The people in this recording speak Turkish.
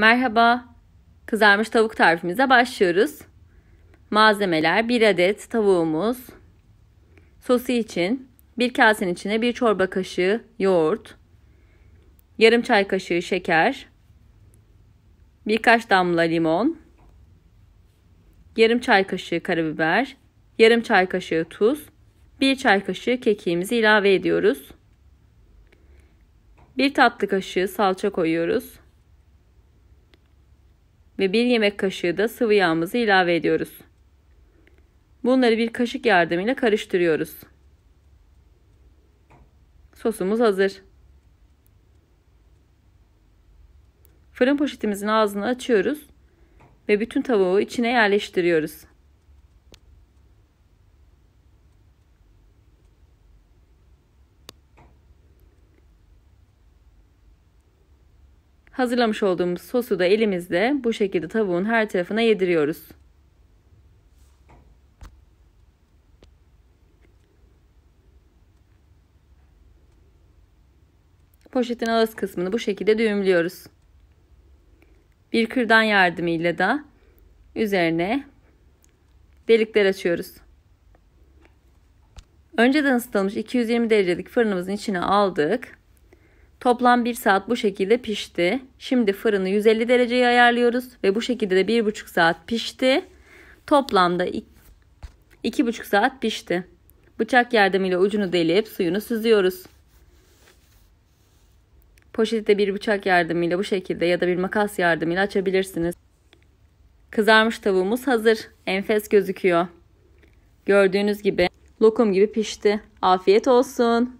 Merhaba. Kızarmış tavuk tarifimize başlıyoruz. Malzemeler 1 adet tavuğumuz. Sosu için bir kasenin içine bir çorba kaşığı yoğurt. Yarım çay kaşığı şeker. Birkaç damla limon. Yarım çay kaşığı karabiber. Yarım çay kaşığı tuz. bir çay kaşığı kekiğimizi ilave ediyoruz. bir tatlı kaşığı salça koyuyoruz ve 1 yemek kaşığı da sıvı yağımızı ilave ediyoruz. Bunları bir kaşık yardımıyla karıştırıyoruz. Sosumuz hazır. Fırın poşetimizin ağzını açıyoruz ve bütün tavuğu içine yerleştiriyoruz. Hazırlamış olduğumuz sosu da elimizde bu şekilde tavuğun her tarafına yediriyoruz. Poşetin ağız kısmını bu şekilde düğümlüyoruz. Bir kürdan yardımıyla da üzerine delikler açıyoruz. Önceden ısıtılmış 220 derecelik fırınımızın içine aldık. Toplam 1 saat bu şekilde pişti. Şimdi fırını 150 dereceye ayarlıyoruz ve bu şekilde de 1,5 saat pişti. Toplamda 2,5 saat pişti. Bıçak yardımıyla ucunu delip suyunu süzüyoruz. Poşette bir bıçak yardımıyla bu şekilde ya da bir makas yardımıyla açabilirsiniz. Kızarmış tavuğumuz hazır. Enfes gözüküyor. Gördüğünüz gibi lokum gibi pişti. Afiyet olsun.